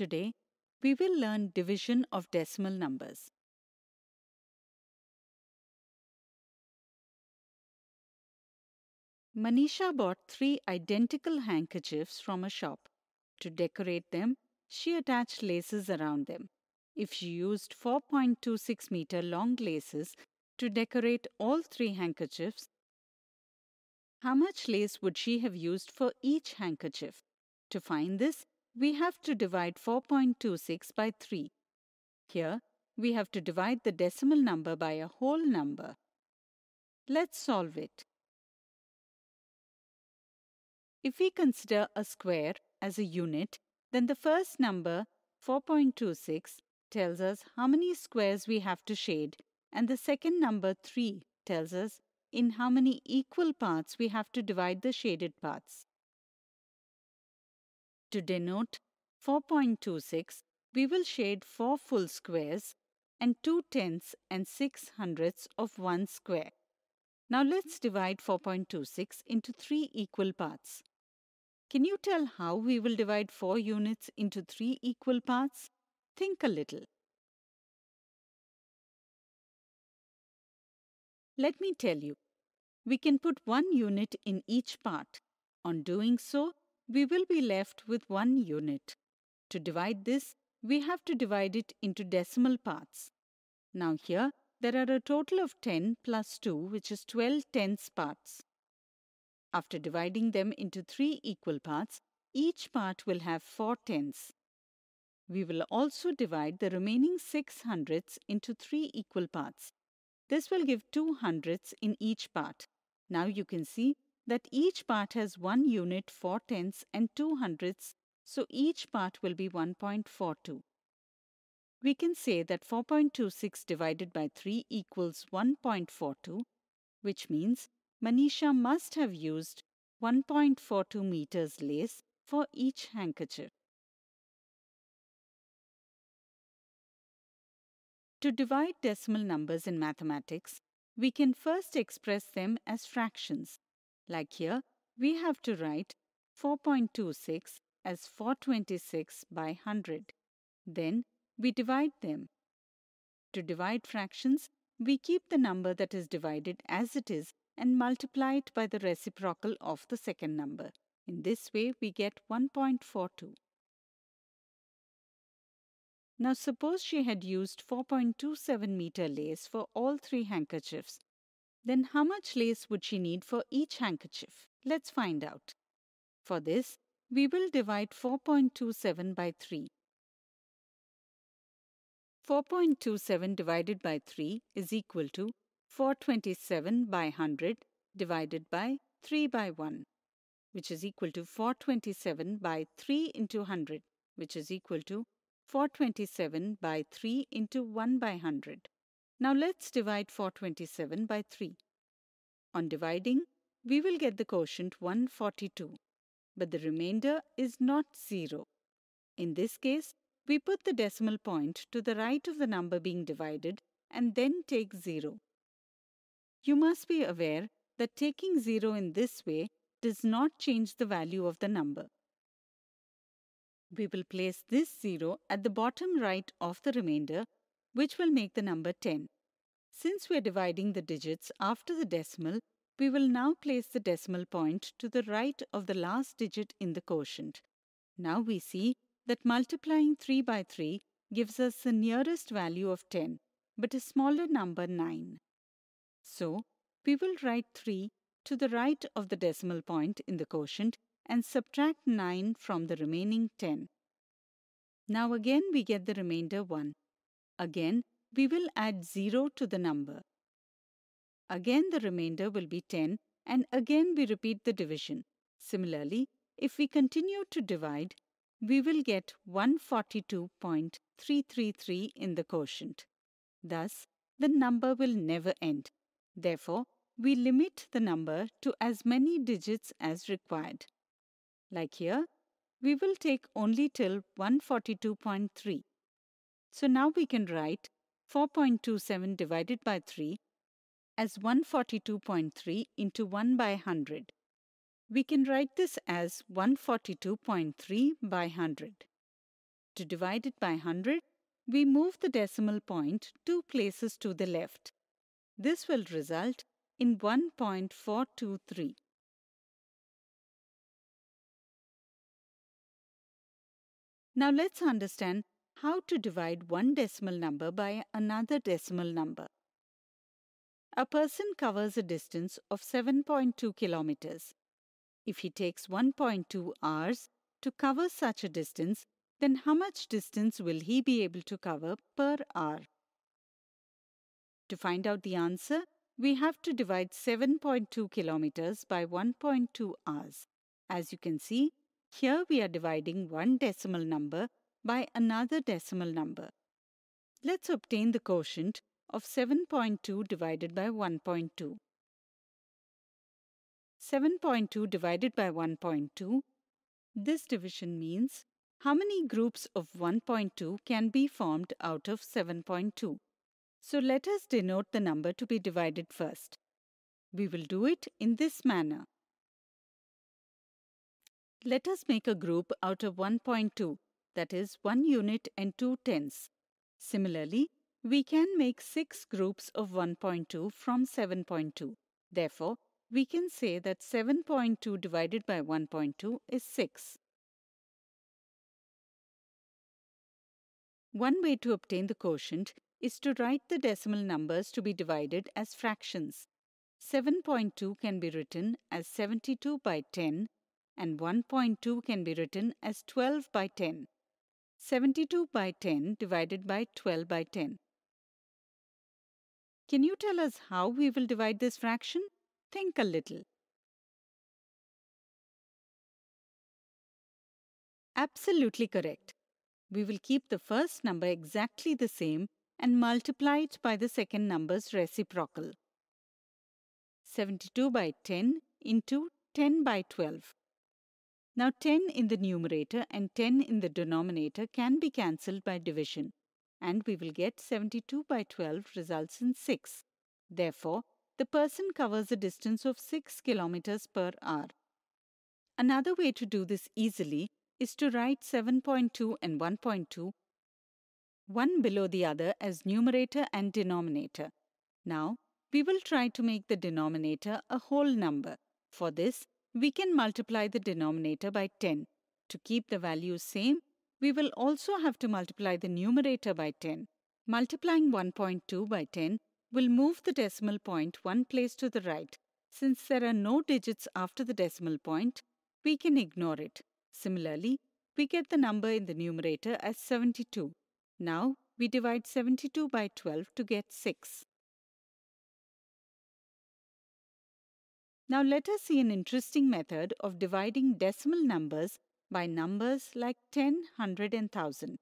Today, we will learn division of decimal numbers. Manisha bought three identical handkerchiefs from a shop. To decorate them, she attached laces around them. If she used 4.26 meter long laces to decorate all three handkerchiefs, how much lace would she have used for each handkerchief? To find this, we have to divide 4.26 by 3. Here, we have to divide the decimal number by a whole number. Let's solve it. If we consider a square as a unit, then the first number, 4.26, tells us how many squares we have to shade, and the second number, 3, tells us in how many equal parts we have to divide the shaded parts. To denote 4.26, we will shade 4 full squares and 2 tenths and 6 hundredths of one square. Now let's divide 4.26 into 3 equal parts. Can you tell how we will divide 4 units into 3 equal parts? Think a little. Let me tell you, we can put one unit in each part. On doing so, we will be left with one unit. To divide this, we have to divide it into decimal parts. Now here, there are a total of 10 plus 2, which is 12 tenths parts. After dividing them into three equal parts, each part will have four tenths. We will also divide the remaining six hundredths into three equal parts. This will give two hundredths in each part. Now you can see that each part has 1 unit, 4 tenths and 2 hundredths, so each part will be 1.42. We can say that 4.26 divided by 3 equals 1.42, which means Manisha must have used 1.42 meters lace for each handkerchief. To divide decimal numbers in mathematics, we can first express them as fractions. Like here, we have to write 4.26 as 426 by 100. Then we divide them. To divide fractions, we keep the number that is divided as it is and multiply it by the reciprocal of the second number. In this way, we get 1.42. Now suppose she had used 4.27 meter lace for all three handkerchiefs then how much lace would she need for each handkerchief? Let's find out. For this, we will divide 4.27 by 3. 4.27 divided by 3 is equal to 427 by 100 divided by 3 by 1, which is equal to 427 by 3 into 100, which is equal to 427 by 3 into 1 by 100. Now let's divide 427 by 3. On dividing, we will get the quotient 142, but the remainder is not 0. In this case, we put the decimal point to the right of the number being divided and then take 0. You must be aware that taking 0 in this way does not change the value of the number. We will place this 0 at the bottom right of the remainder which will make the number 10. Since we're dividing the digits after the decimal, we will now place the decimal point to the right of the last digit in the quotient. Now we see that multiplying 3 by 3 gives us the nearest value of 10, but a smaller number 9. So, we will write 3 to the right of the decimal point in the quotient and subtract 9 from the remaining 10. Now again we get the remainder 1. Again, we will add 0 to the number. Again, the remainder will be 10 and again we repeat the division. Similarly, if we continue to divide, we will get 142.333 in the quotient. Thus, the number will never end. Therefore, we limit the number to as many digits as required. Like here, we will take only till 142.3. So now we can write 4.27 divided by 3 as 142.3 into 1 by 100. We can write this as 142.3 by 100. To divide it by 100, we move the decimal point two places to the left. This will result in 1.423. Now let's understand how to divide one decimal number by another decimal number. A person covers a distance of 7.2 kilometers. If he takes 1.2 hours to cover such a distance, then how much distance will he be able to cover per hour? To find out the answer, we have to divide 7.2 kilometers by 1.2 hours. As you can see, here we are dividing one decimal number by another decimal number. Let's obtain the quotient of 7.2 divided by 1.2. 7.2 divided by 1.2, this division means how many groups of 1.2 can be formed out of 7.2. So let us denote the number to be divided first. We will do it in this manner. Let us make a group out of 1.2 that is 1 unit and 2 tenths. Similarly, we can make 6 groups of 1.2 from 7.2. Therefore, we can say that 7.2 divided by 1.2 is 6. One way to obtain the quotient is to write the decimal numbers to be divided as fractions. 7.2 can be written as 72 by 10 and 1.2 can be written as 12 by 10. 72 by 10 divided by 12 by 10. Can you tell us how we will divide this fraction? Think a little. Absolutely correct. We will keep the first number exactly the same and multiply it by the second number's reciprocal. 72 by 10 into 10 by 12. Now 10 in the numerator and 10 in the denominator can be cancelled by division and we will get 72 by 12 results in 6. Therefore, the person covers a distance of 6 kilometers per hour. Another way to do this easily is to write 7.2 and 1.2 one below the other as numerator and denominator. Now, we will try to make the denominator a whole number. For this, we can multiply the denominator by 10. To keep the value same, we will also have to multiply the numerator by 10. Multiplying 1.2 by 10 will move the decimal point one place to the right. Since there are no digits after the decimal point, we can ignore it. Similarly, we get the number in the numerator as 72. Now, we divide 72 by 12 to get 6. Now let us see an interesting method of dividing decimal numbers by numbers like 10, 100 and 1000.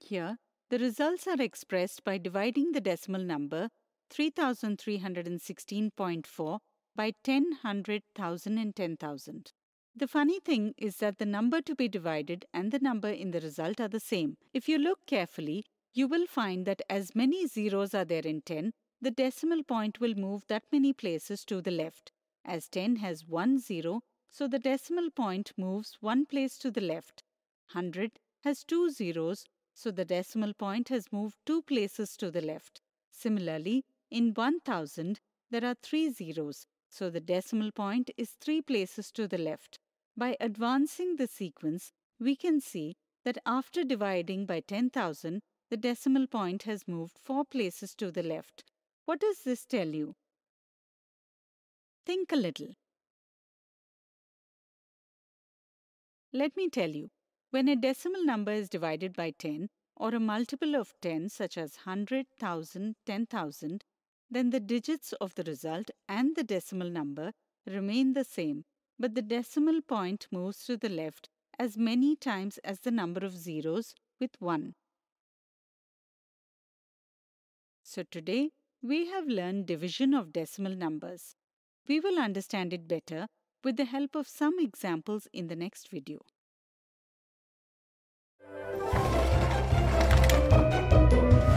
Here, the results are expressed by dividing the decimal number 3316.4 by 10, 100, 1000 and 10,000. The funny thing is that the number to be divided and the number in the result are the same. If you look carefully, you will find that as many zeros are there in 10, the decimal point will move that many places to the left as 10 has one zero, so the decimal point moves one place to the left. 100 has two zeros, so the decimal point has moved two places to the left. Similarly, in 1000, there are three zeros, so the decimal point is three places to the left. By advancing the sequence, we can see that after dividing by 10,000, the decimal point has moved four places to the left. What does this tell you? Think a little. Let me tell you, when a decimal number is divided by 10 or a multiple of 10 such as 100, 1000, 10,000, then the digits of the result and the decimal number remain the same, but the decimal point moves to the left as many times as the number of zeros with 1. So today, we have learned division of decimal numbers. We will understand it better with the help of some examples in the next video. Thank you.